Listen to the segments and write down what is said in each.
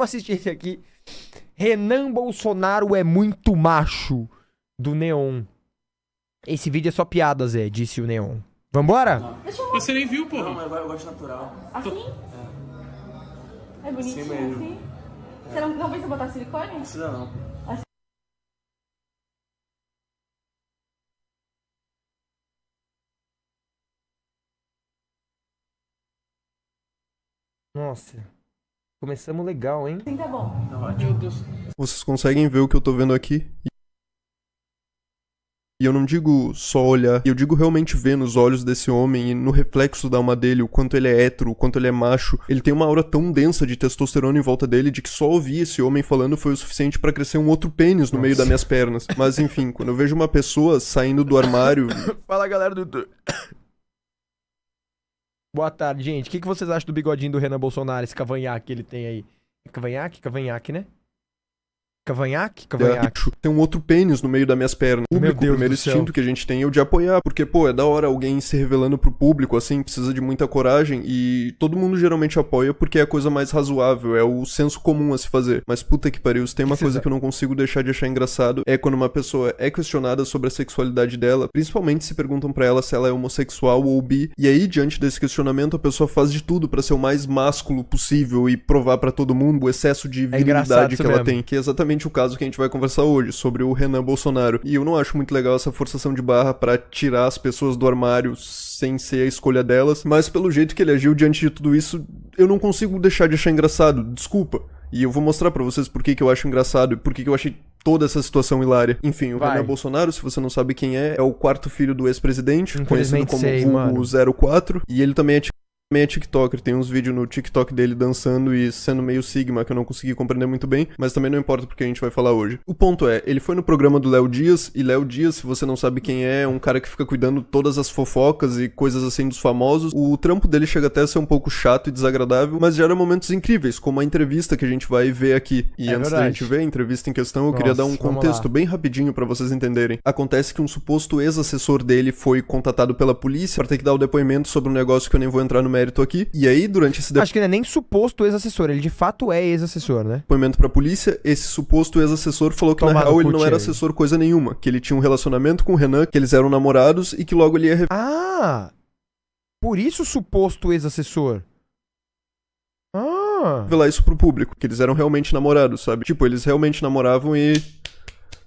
Vamos assistir esse aqui. Renan Bolsonaro é muito macho, do Neon. Esse vídeo é só piada, Zé, disse o Neon. Vambora? Você nem viu, porra. Não, mas eu gosto natural. Assim? É, é assim bonitinho assim? Mesmo. assim? É. Você não, não pensa botar silicone? Precisa não. Assim. Nossa. Começamos legal, hein? Sim, tá bom. Tá Meu Deus. Vocês conseguem ver o que eu tô vendo aqui? E eu não digo só olhar, eu digo realmente ver nos olhos desse homem e no reflexo da alma dele, o quanto ele é hétero, o quanto ele é macho. Ele tem uma aura tão densa de testosterona em volta dele de que só ouvir esse homem falando foi o suficiente para crescer um outro pênis no Nossa. meio das minhas pernas. Mas enfim, quando eu vejo uma pessoa saindo do armário. Fala galera do. Boa tarde, gente. O que, que vocês acham do bigodinho do Renan Bolsonaro, esse cavanhaque que ele tem aí? É cavanhaque? Cavanhaque, né? Cavanhaque? É, Cavanhaque. Tipo, tem um outro pênis no meio das minhas pernas. O público, Meu o primeiro instinto céu. que a gente tem é o de apoiar. Porque, pô, é da hora alguém se revelando pro público, assim, precisa de muita coragem. E todo mundo geralmente apoia porque é a coisa mais razoável, é o senso comum a se fazer. Mas puta que pariu, se tem uma que coisa que eu não consigo deixar de achar engraçado é quando uma pessoa é questionada sobre a sexualidade dela, principalmente se perguntam para ela se ela é homossexual ou bi. E aí, diante desse questionamento, a pessoa faz de tudo para ser o mais másculo possível e provar para todo mundo o excesso de é virilidade é que ela mesmo. tem. Que é exatamente o caso que a gente vai conversar hoje, sobre o Renan Bolsonaro. E eu não acho muito legal essa forçação de barra para tirar as pessoas do armário sem ser a escolha delas, mas pelo jeito que ele agiu diante de tudo isso, eu não consigo deixar de achar engraçado, desculpa. E eu vou mostrar para vocês por que, que eu acho engraçado e por que, que eu achei toda essa situação hilária. Enfim, o Vai. Renan Bolsonaro, se você não sabe quem é, é o quarto filho do ex-presidente, conhecido como sei, 04, e ele também é meio TikToker, tem uns vídeos no TikTok dele dançando e sendo meio Sigma, que eu não consegui compreender muito bem, mas também não importa porque a gente vai falar hoje. O ponto é, ele foi no programa do Léo Dias, e Léo Dias, se você não sabe quem é, é um cara que fica cuidando todas as fofocas e coisas assim dos famosos. O trampo dele chega até a ser um pouco chato e desagradável, mas gera momentos incríveis, como a entrevista que a gente vai ver aqui. E é antes verdade. da gente ver a entrevista em questão, eu Nossa, queria dar um contexto bem rapidinho para vocês entenderem. Acontece que um suposto ex-assessor dele foi contatado pela polícia para ter que dar o depoimento sobre um negócio que eu nem vou entrar no médico mérito aqui. E aí, durante esse... Acho que ele é nem suposto ex-assessor, ele de fato é ex-assessor, né? Depoimento pra polícia, esse suposto ex-assessor falou que Tomado na real ele não era assessor coisa nenhuma, que ele tinha um relacionamento com o Renan, que eles eram namorados e que logo ele ia... Ah! Por isso suposto ex-assessor. Ah! Revelar isso pro público, que eles eram realmente namorados, sabe? Tipo, eles realmente namoravam e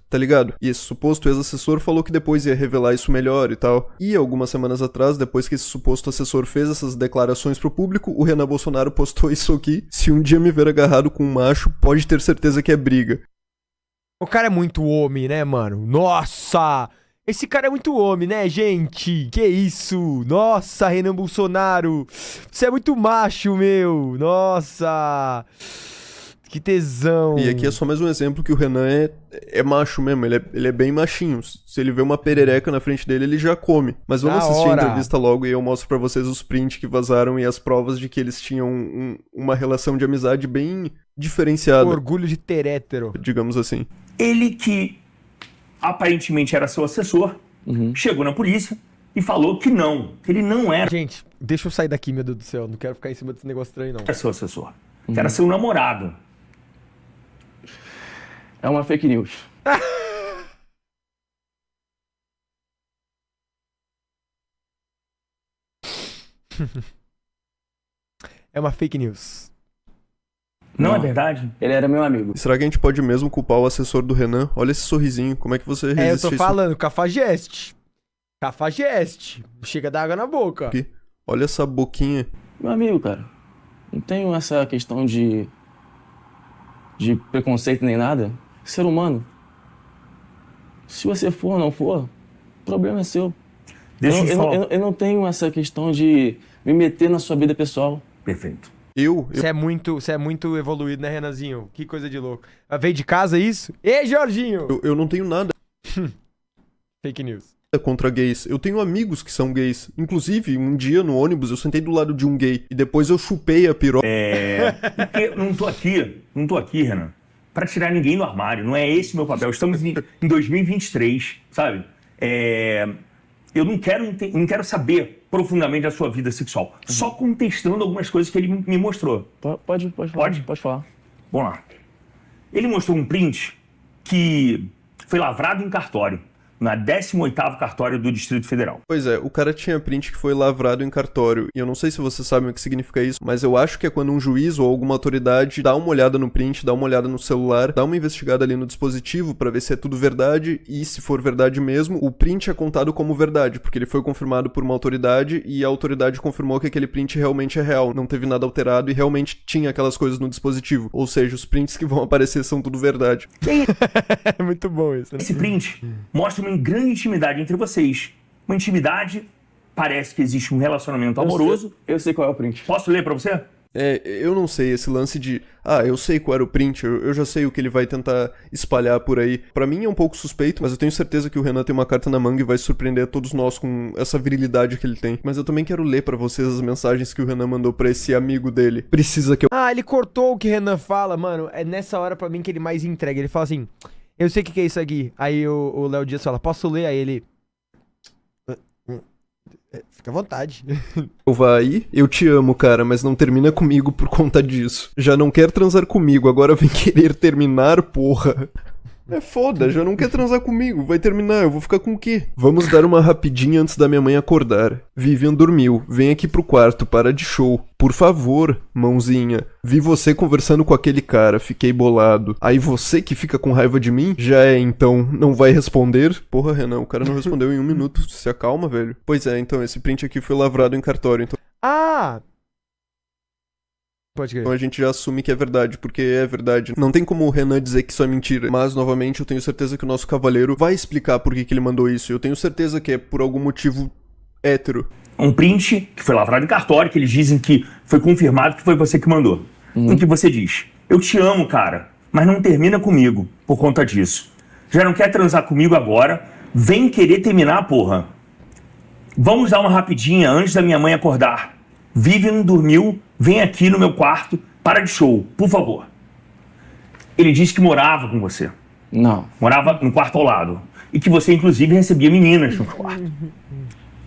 tá ligado? E esse suposto ex-assessor falou que depois ia revelar isso melhor e tal. E algumas semanas atrás, depois que esse suposto assessor fez essas declarações pro público, o Renan Bolsonaro postou isso aqui. Se um dia me ver agarrado com um macho, pode ter certeza que é briga. O cara é muito homem, né, mano? Nossa! Esse cara é muito homem, né, gente? Que isso? Nossa, Renan Bolsonaro! Você é muito macho, meu! Nossa! Que tesão. E aqui é só mais um exemplo que o Renan é, é macho mesmo, ele é, ele é bem machinho. Se ele vê uma perereca na frente dele, ele já come. Mas vamos da assistir hora. a entrevista logo e eu mostro para vocês os prints que vazaram e as provas de que eles tinham um, uma relação de amizade bem diferenciada. O orgulho de ter hétero. Digamos assim. Ele que aparentemente era seu assessor, uhum. chegou na polícia e falou que não, que ele não era. Gente, deixa eu sair daqui, meu Deus do céu, não quero ficar em cima desse negócio estranho não. Era seu assessor, uhum. que era uhum. seu namorado é uma fake news. é uma fake news. Não, é não, é verdade? Ele era meu amigo. E será que a gente pode mesmo culpar o assessor do Renan? Olha esse sorrisinho, como é que você resiste? É, eu tô falando, cafajeste. Cafajeste. Chega da água na boca. Aqui. Olha essa boquinha. Meu amigo, cara. Não tenho essa questão de. de preconceito nem nada ser humano. Se você for ou não for, o problema é seu. Deixa eu, eu, falar. Eu, eu não tenho essa questão de me meter na sua vida pessoal. Perfeito. Eu? Você eu... é muito, você é muito evoluído, né, Renazinho? Que coisa de louco. Ah, veio de casa é isso? Ei, Jorginho! Eu, eu não tenho nada. Fake news. Contra gays. Eu tenho amigos que são gays. Inclusive, um dia no ônibus eu sentei do lado de um gay e depois eu chupei a piroca. É. Porque não tô aqui, não tô aqui, Renan para tirar ninguém do armário. Não é esse meu papel. Estamos em, 2023, sabe? É, eu não quero, não quero saber profundamente a sua vida sexual. Uhum. Só contestando algumas coisas que ele me mostrou. Pode, pode, pode falar. Pode? Pode falar. Vamos lá. Ele mostrou um print que foi lavrado em cartório na 18º cartório do Distrito Federal. Pois é, o cara tinha print que foi lavrado em cartório, e eu não sei se vocês sabem o que significa isso, mas eu acho que é quando um juiz ou alguma autoridade dá uma olhada no print, dá uma olhada no celular, dá uma investigada ali no dispositivo para ver se é tudo verdade, e se for verdade mesmo, o print é contado como verdade, porque ele foi confirmado por uma autoridade e a autoridade confirmou que aquele print realmente é real, não teve nada alterado e realmente tinha aquelas coisas no dispositivo. Ou seja, os prints que vão aparecer são tudo verdade. é muito bom isso. Né? Esse print mostra uma grande intimidade entre vocês. Uma intimidade, parece que existe um relacionamento amoroso. Eu sei, eu sei qual é o print. Posso ler para você? É, eu não sei, esse lance de, ah, eu sei qual era o print, eu, eu já sei o que ele vai tentar espalhar por aí. para mim é um pouco suspeito, mas eu tenho certeza que o Renan tem uma carta na manga e vai surpreender a todos nós com essa virilidade que ele tem. Mas eu também quero ler para vocês as mensagens que o Renan mandou para esse amigo dele. Precisa que eu. Ah, ele cortou o que Renan fala, mano. É nessa hora para mim que ele mais entrega. Ele fala assim eu sei o que, que é isso aqui. Aí o Léo Dias fala, posso ler? Aí ele. Ah, ah, fica à vontade. Vai, eu te amo, cara, mas não termina comigo por conta disso. Já não quer transar comigo, agora vem querer terminar, porra. É foda, já não quer transar comigo, vai terminar, eu vou ficar com o quê? Vamos dar uma rapidinha antes da minha mãe acordar. Vivian dormiu, vem aqui pro quarto, para de show. Por favor, mãozinha. Vi você conversando com aquele cara, fiquei bolado. Aí você que fica com raiva de mim? Já é, então, não vai responder? Porra, Renan, o cara não respondeu em um minuto, se acalma, velho. Pois é, então, esse print aqui foi lavrado em cartório, então. Ah, Pode Então a gente já assume que é verdade, porque é verdade. Não tem como o Renan dizer que isso é mentira. Mas, novamente, eu tenho certeza que o nosso cavaleiro vai explicar por que, que ele mandou isso. Eu tenho certeza que é por algum motivo hétero. Um print que foi lavrado em cartório, que eles dizem que foi confirmado que foi você que mandou. Hum. Em que você diz: Eu te amo, cara, mas não termina comigo por conta disso. Já não quer transar comigo agora, vem querer terminar, porra. Vamos dar uma rapidinha antes da minha mãe acordar. Vivian dormiu vem aqui no meu quarto, para de show, por favor. Ele disse que morava com você. Não. Morava no quarto ao lado. E que você, inclusive, recebia meninas no quarto.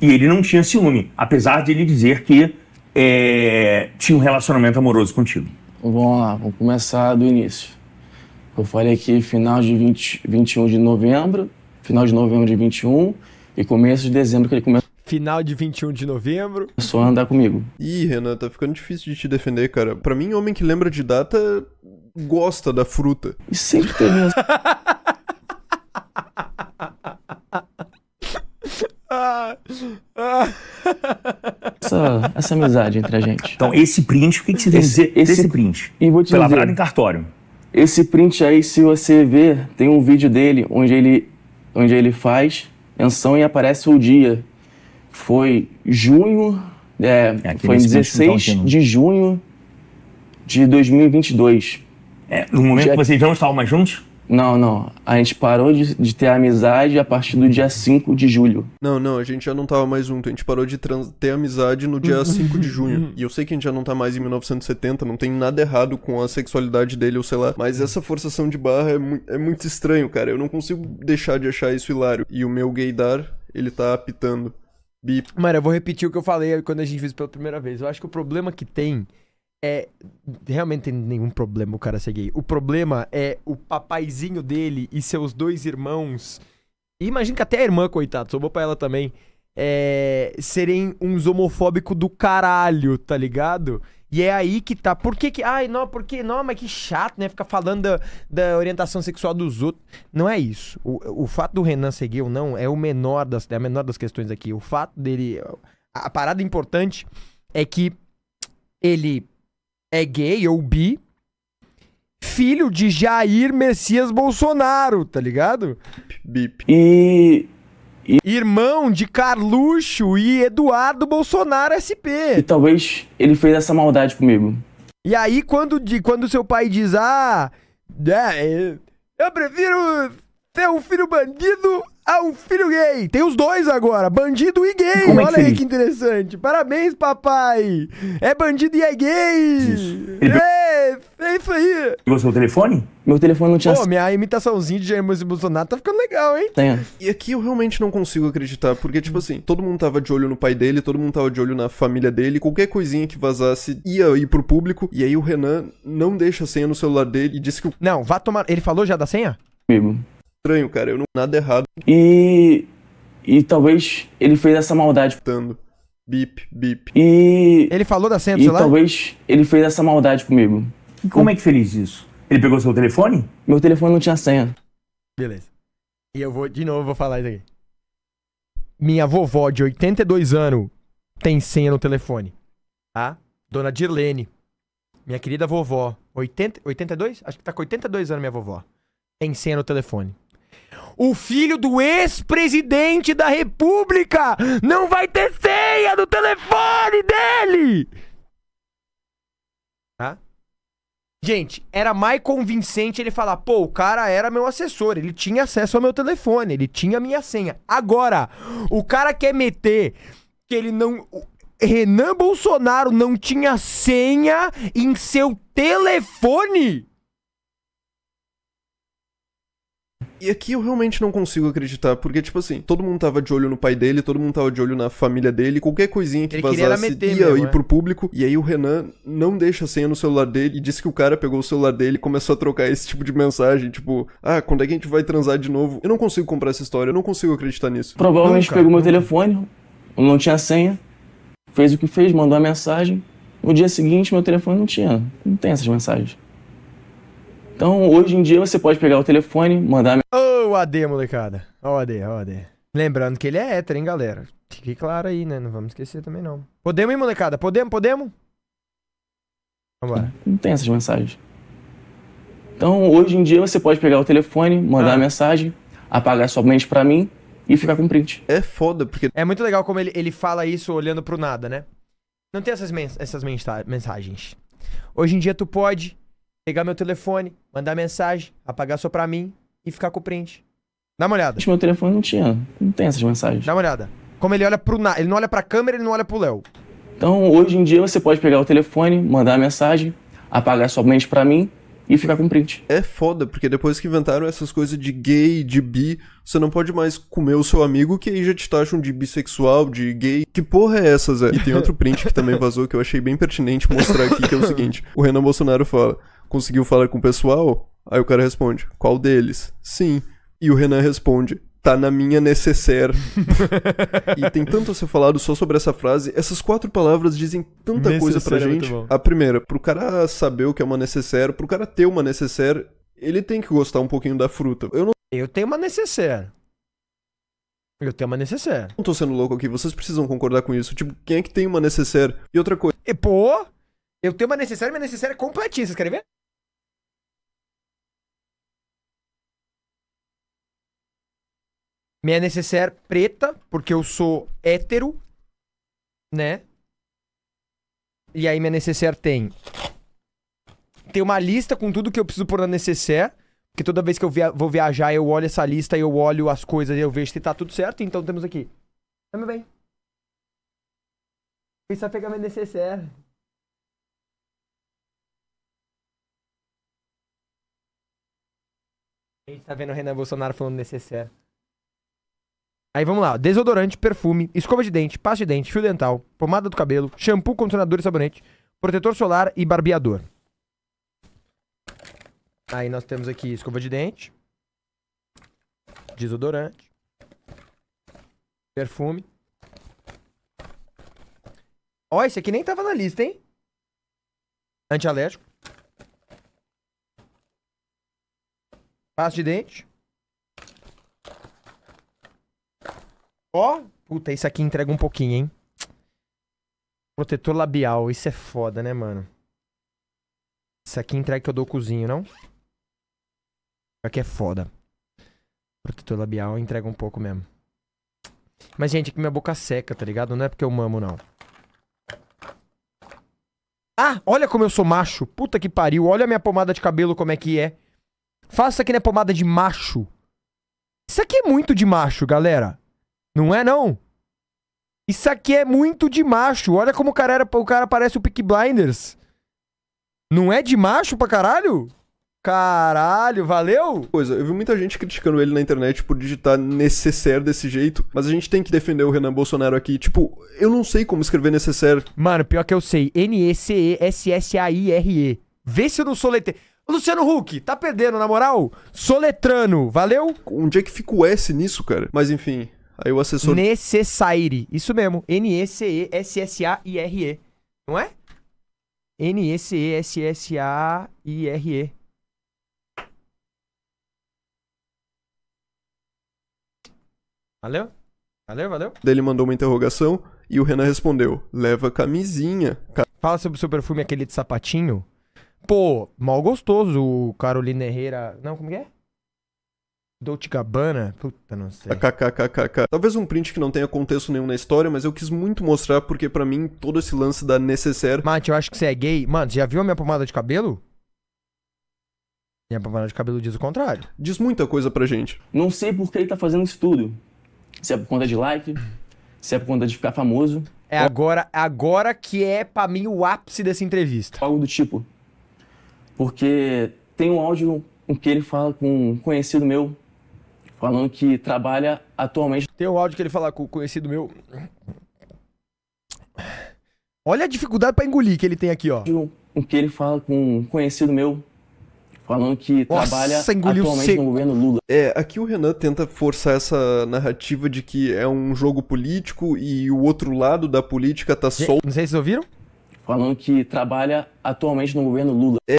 E ele não tinha ciúme, apesar de ele dizer que é, tinha um relacionamento amoroso contigo. Vamos lá, vamos começar do início. Eu falei aqui final de 20, 21 de novembro, final de novembro de 21 e começo de dezembro que ele começou final de 21 de novembro. É só andar comigo. Ih, Renan, tá ficando difícil de te defender, cara. Para mim, homem que lembra de data gosta da fruta. E sempre tem essa, essa amizade entre a gente. Então, esse print, o que, que você tem esse, dizer esse, desse print? E vou te Pelavrado dizer, em cartório. Esse print aí, se você ver, tem um vídeo dele onde ele, onde ele faz menção e aparece o dia foi junho, é, é foi em 16 então, de junho de 2022. É, no momento dia... que vocês não estavam mais juntos? Não, não. A gente parou de, de, ter amizade a partir do dia 5 de julho. Não, não, a gente já não tava mais junto. A gente parou de ter amizade no dia 5 de junho. E eu sei que a gente já não tá mais em 1970, não tem nada errado com a sexualidade dele ou sei lá. Mas essa forçação de barra é, mu é muito estranho, cara. Eu não consigo deixar de achar isso hilário. E o meu gaydar, ele tá apitando. Bip. Mano, eu vou repetir o que eu falei quando a gente fez pela primeira vez. Eu acho que o problema que tem é. Realmente tem nenhum problema o cara ser gay. O problema é o papaizinho dele e seus dois irmãos. E imagina que até a irmã, coitado, sobrou pra ela também. É, serem uns homofóbicos do caralho, tá ligado? E é aí que tá. Por que que. Ai, não, porque. Não, mas que chato, né? Ficar falando da, da orientação sexual dos outros. Não é isso. O, o fato do Renan ser gay ou não é o menor das, é a menor das questões aqui. O fato dele. A, a parada importante é que ele é gay ou bi, filho de Jair Messias Bolsonaro, tá ligado? Bip. E irmão de Carluxo e Eduardo Bolsonaro SP. E talvez ele fez essa maldade comigo. E aí, quando, quando seu pai diz, ah, é, eu prefiro ter um filho bandido a um filho gay. Tem os dois agora, bandido e gay. Como Olha é que aí que interessante. Parabéns, papai. É bandido e é gay. Isso. É, é isso aí. Você seu telefone? Meu telefone não tinha... Pô, minha imitaçãozinha de Jair Bolsonaro tá ficando legal, hein? Tem. E aqui eu realmente não consigo acreditar, porque, tipo assim, todo mundo tava de olho no pai dele, todo mundo tava de olho na família dele, qualquer coisinha que vazasse ia ir pro público, e aí o Renan não deixa a senha no celular dele e disse que... Não, vá tomar... Ele falou já da senha? Mesmo estranho, cara. Eu não nada errado. E e talvez ele fez essa maldade bip bip. E ele falou da senha do e celular? talvez ele fez essa maldade comigo. E como é que fez isso? Ele pegou seu telefone? Meu telefone não tinha senha. Beleza. E eu vou de novo vou falar isso aqui. Minha vovó de 82 anos tem senha no telefone. Tá? Dona Dirlene. Minha querida vovó, 80, 82? Acho que tá com 82 anos minha vovó. Tem senha no telefone. O filho do ex-presidente da República não vai ter senha do telefone dele! Tá? Gente, era mais convincente ele falar: pô, o cara era meu assessor, ele tinha acesso ao meu telefone, ele tinha minha senha. Agora, o cara quer meter que ele não. Renan Bolsonaro não tinha senha em seu telefone? E aqui eu realmente não consigo acreditar, porque, tipo assim, todo mundo tava de olho no pai dele, todo mundo tava de olho na família dele, qualquer coisinha que ele vazasse ia mesmo, ir é. pro público. E aí o Renan não deixa a senha no celular dele e disse que o cara pegou o celular dele e começou a trocar esse tipo de mensagem, tipo, ah, quando é que a gente vai transar de novo? Eu não consigo comprar essa história, eu não consigo acreditar nisso. Provavelmente não, cara, pegou não. meu telefone, não tinha senha, fez o que fez, mandou a mensagem. No dia seguinte, meu telefone não tinha, não tem essas mensagens. Então, hoje em dia, você pode pegar o telefone, mandar... Ô, oh, AD, molecada. Ó oh, AD, ó oh, AD. Lembrando que ele é hétero, hein, galera. Fique claro aí, né? Não vamos esquecer também, não. Podemos, hein, molecada? Podemos, podemos? Vambora. Não tem essas mensagens. Então, hoje em dia, você pode pegar o telefone, mandar ah. a mensagem, apagar sua mente pra mim e ficar com print. É foda, porque... É muito legal como ele, ele fala isso olhando pro nada, né? Não tem essas, mens essas mensagens. Hoje em dia, tu pode pegar meu telefone, mandar mensagem, apagar só pra mim e ficar com o print. Dá uma olhada. meu telefone não tinha. Não tem essas mensagens. Dá uma olhada. Como ele olha pro. Na... Ele não olha pra câmera, ele não olha pro Léo. Então, hoje em dia, você pode pegar o telefone, mandar a mensagem, apagar somente pra mim e ficar com print. É foda, porque depois que inventaram essas coisas de gay, de bi, você não pode mais comer o seu amigo, que aí já te taxam de bissexual, de gay. Que porra é essa, Zé? E tem outro print que também vazou que eu achei bem pertinente mostrar aqui, que é o seguinte: o Renan Bolsonaro fala. Conseguiu falar com o pessoal? Aí o cara responde: Qual deles? Sim. E o Renan responde: Tá na minha necessaire. e tem tanto a ser falado só sobre essa frase. Essas quatro palavras dizem tanta necessaire coisa pra é gente. É a primeira, pro cara saber o que é uma necessaire, pro cara ter uma necessaire, ele tem que gostar um pouquinho da fruta. Eu não. Eu tenho uma necessaire. Eu tenho uma necessaire. Não tô sendo louco aqui, vocês precisam concordar com isso. Tipo, quem é que tem uma necessaire? E outra coisa. E pô, eu tenho uma necessaire, minha necessaire é completinha, vocês querem ver? Me é necessaire preta, porque eu sou hétero, né? E aí minha necessaire tem... Tem uma lista com tudo que eu preciso pôr na necessaire, porque toda vez que eu via vou viajar, eu olho essa lista, eu olho as coisas, e eu vejo se tá tudo certo, então temos aqui. Tá bem. Precisa pegar minha necessaire. A gente tá vendo o Renan Bolsonaro falando necessaire. Aí vamos lá, desodorante, perfume, escova de dente, pasta de dente, fio dental, pomada do cabelo, shampoo, condicionador e sabonete, protetor solar e barbeador. Aí nós temos aqui escova de dente, desodorante, perfume. Ó, esse aqui nem tava na lista, hein? Antialérgico. Pasta de dente. Ó, puta, isso aqui entrega um pouquinho, hein? Protetor labial, isso é foda, né, mano? Isso aqui entrega que eu dou o cozinho, não? Isso aqui é foda. Protetor labial entrega um pouco mesmo. Mas, gente, aqui é minha boca seca, tá ligado? Não é porque eu mamo, não. Ah, olha como eu sou macho. Puta que pariu. Olha a minha pomada de cabelo como é que é. Faça que é pomada de macho. Isso aqui é muito de macho, galera. Não é, não? Isso aqui é muito de macho. Olha como o cara, era, o cara parece o Peak Blinders. Não é de macho pra caralho? Caralho, valeu? é, eu vi muita gente criticando ele na internet por digitar necessaire desse jeito, mas a gente tem que defender o Renan Bolsonaro aqui. Tipo, eu não sei como escrever necessaire. Mano, pior que eu sei. N-E-C-E-S-S-A-I-R-E. Vê se eu não soletei. Luciano Huck, tá perdendo, na moral? Soletrano, valeu? Onde é que fica o S nisso, cara? Mas enfim, Aí o assessor. Necessaire. Isso mesmo. N-E-C-E-S-S-A-I-R-E. Não é? N-E-C-E-S-S-A-I-R-E. Valeu? Valeu, valeu? Daí ele mandou uma interrogação e o Renan respondeu: leva camisinha. Fala sobre o seu perfume, aquele de sapatinho. Pô, mal gostoso, o Carolina Herrera. Não, como que é? Dolce Gabbana? Puta, não sei. KKKKK. Talvez um print que não tenha contexto nenhum na história, mas eu quis muito mostrar porque para mim todo esse lance da necessaire... Mate, eu acho que você é gay. Mano, já viu a minha pomada de cabelo? Minha pomada de cabelo diz o contrário. Diz muita coisa pra gente. Não sei por que ele tá fazendo isso tudo. Se é por conta de like, se é por conta de ficar famoso. É agora, agora que é para mim o ápice dessa entrevista. Algo do tipo. Porque tem um áudio em que ele fala com um conhecido meu falando que trabalha atualmente. Tem um áudio que ele fala com o conhecido meu. Olha a dificuldade para engolir que ele tem aqui, ó. O que ele fala com um conhecido meu, falando que Nossa, trabalha atualmente seco. no governo Lula. É, aqui o Renan tenta forçar essa narrativa de que é um jogo político e o outro lado da política tá solto. Não sei se vocês ouviram? Falando que trabalha atualmente no governo Lula. É.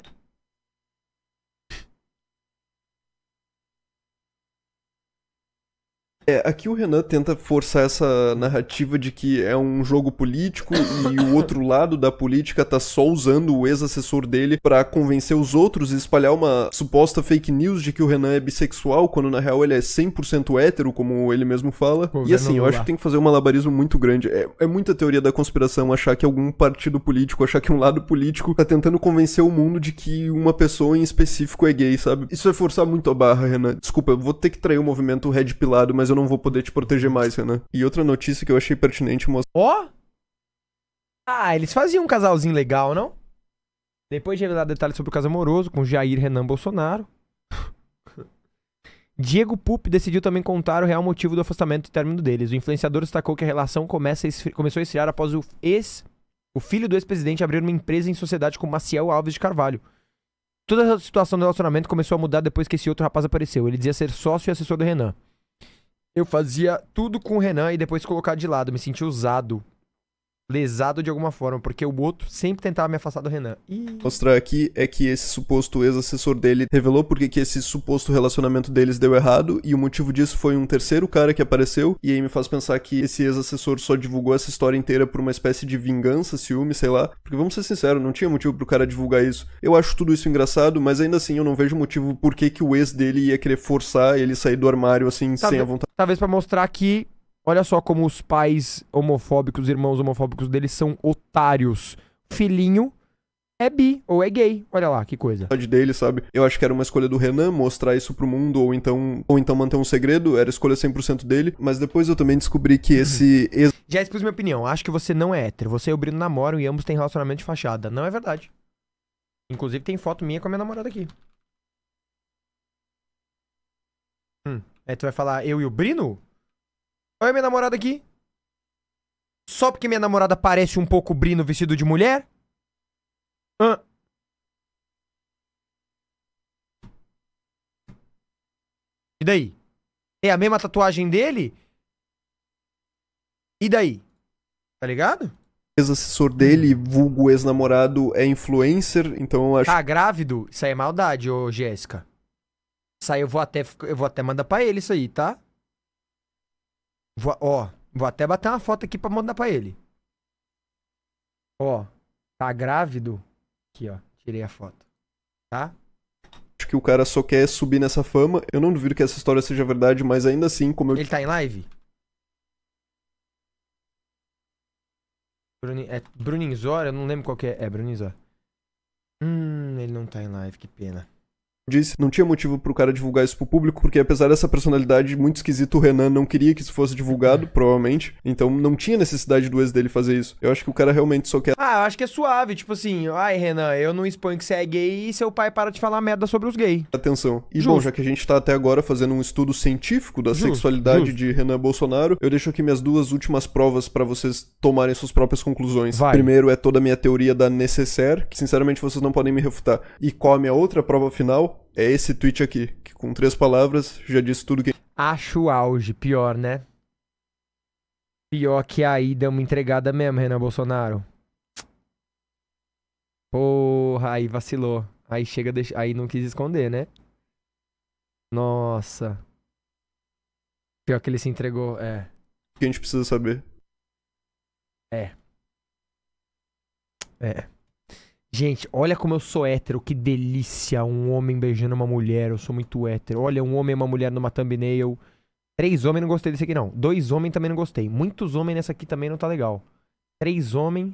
É, aqui o Renan tenta forçar essa narrativa de que é um jogo político e o outro lado da política tá só usando o ex-assessor dele para convencer os outros e espalhar uma suposta fake news de que o Renan é bissexual, quando na real ele é 100% hétero, como ele mesmo fala. e assim, eu acho que tem que fazer um malabarismo muito grande. É, é muita teoria da conspiração achar que algum partido político, achar que um lado político tá tentando convencer o mundo de que uma pessoa em específico é gay, sabe? Isso é forçar muito a barra, Renan. Desculpa, eu vou ter que trair o movimento red pilado, mas eu não vou poder te proteger mais, Renan. E outra notícia que eu achei pertinente mostrar. Ó! Oh? Ah, eles faziam um casalzinho legal, não? Depois de revelar detalhes sobre o caso amoroso com Jair Renan Bolsonaro. Diego Pup decidiu também contar o real motivo do afastamento e término deles. O influenciador destacou que a relação começa a esfri... começou a esfriar após o ex. O filho do ex-presidente abrir uma empresa em sociedade com Maciel Alves de Carvalho. Toda a situação do relacionamento começou a mudar depois que esse outro rapaz apareceu. Ele dizia ser sócio e assessor do Renan. Eu fazia tudo com o Renan e depois colocar de lado. Me senti usado lesado de alguma forma, porque o outro sempre tentava me afastar do Renan. E... Mostrar aqui é que esse suposto ex-assessor dele revelou porque que esse suposto relacionamento deles deu errado, e o motivo disso foi um terceiro cara que apareceu, e aí me faz pensar que esse ex-assessor só divulgou essa história inteira por uma espécie de vingança, ciúme, sei lá, porque vamos ser sinceros, não tinha motivo pro cara divulgar isso. Eu acho tudo isso engraçado, mas ainda assim eu não vejo motivo por que que o ex dele ia querer forçar ele sair do armário assim, Talvez, sem a vontade. Talvez para mostrar que Olha só como os pais homofóbicos, os irmãos homofóbicos deles são otários. Filhinho é bi ou é gay. Olha lá, que coisa. dele, sabe? Eu acho que era uma escolha do Renan mostrar isso pro mundo ou então ou então manter um segredo, era escolha 100% dele, mas depois eu também descobri que uhum. esse ex... Já expus minha opinião. Acho que você não é hétero. Você e o Brino namoram e ambos têm relacionamento de fachada. Não é verdade. Inclusive tem foto minha com a minha namorada aqui. Hum. Aí é, tu vai falar eu e o Brino? Olha minha namorada aqui. Só porque minha namorada parece um pouco Brino vestido de mulher? Hã? E daí? É a mesma tatuagem dele? E daí? Tá ligado? Ex-assessor dele, vulgo ex-namorado, é influencer, então eu acho. Tá grávido? Isso aí é maldade, ô Jéssica. Isso aí eu vou até, eu vou até mandar pra ele isso aí, tá? Vou, ó, vou até bater uma foto aqui pra mandar pra ele. Ó, tá grávido. Aqui, ó, tirei a foto. Tá? Acho que o cara só quer subir nessa fama. Eu não duvido que essa história seja verdade, mas ainda assim, como eu. Ele tá em live? Bruni... É Bruninzor? Eu não lembro qual que é. É Bruninzor. Hum, ele não tá em live, que pena disse, não tinha motivo pro cara divulgar isso pro público, porque apesar dessa personalidade muito esquisita, o Renan não queria que isso fosse divulgado, provavelmente. Então não tinha necessidade do ex dele fazer isso. Eu acho que o cara realmente só quer. Ah, eu acho que é suave, tipo assim, ai, Renan, eu não exponho que você é gay e seu pai para de falar merda sobre os gays. Atenção. E Justo. bom, já que a gente tá até agora fazendo um estudo científico da Justo. sexualidade Justo. de Renan Bolsonaro, eu deixo aqui minhas duas últimas provas para vocês tomarem suas próprias conclusões. Vai. Primeiro é toda a minha teoria da necessaire, que sinceramente vocês não podem me refutar. E qual a minha outra prova final? é esse tweet aqui, que com três palavras já disse tudo que. Acho o auge, pior, né? Pior que aí deu uma entregada mesmo, Renan Bolsonaro. Porra, aí vacilou. Aí chega, deix... aí não quis esconder, né? Nossa. Pior que ele se entregou, é. O que a gente precisa saber? É. É. Gente, olha como eu sou hétero, que delícia, um homem beijando uma mulher, eu sou muito hétero. Olha, um homem e uma mulher numa thumbnail. Três homens não gostei desse aqui não. Dois homens também não gostei. Muitos homens nessa aqui também não tá legal. Três homens